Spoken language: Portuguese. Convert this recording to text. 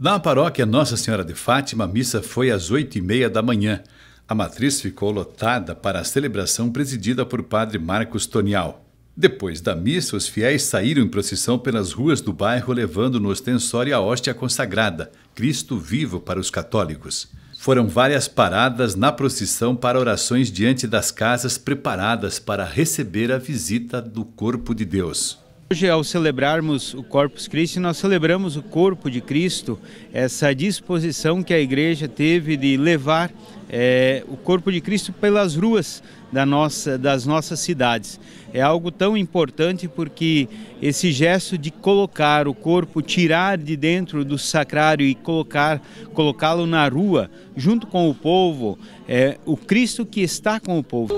Na paróquia Nossa Senhora de Fátima, a missa foi às oito e meia da manhã. A matriz ficou lotada para a celebração presidida por padre Marcos Tonial. Depois da missa, os fiéis saíram em procissão pelas ruas do bairro levando no ostensório a hóstia consagrada, Cristo vivo para os católicos. Foram várias paradas na procissão para orações diante das casas preparadas para receber a visita do corpo de Deus. Hoje, ao celebrarmos o Corpus Christi, nós celebramos o corpo de Cristo, essa disposição que a igreja teve de levar é, o corpo de Cristo pelas ruas da nossa, das nossas cidades. É algo tão importante porque esse gesto de colocar o corpo, tirar de dentro do sacrário e colocar, colocá-lo na rua, junto com o povo, é o Cristo que está com o povo.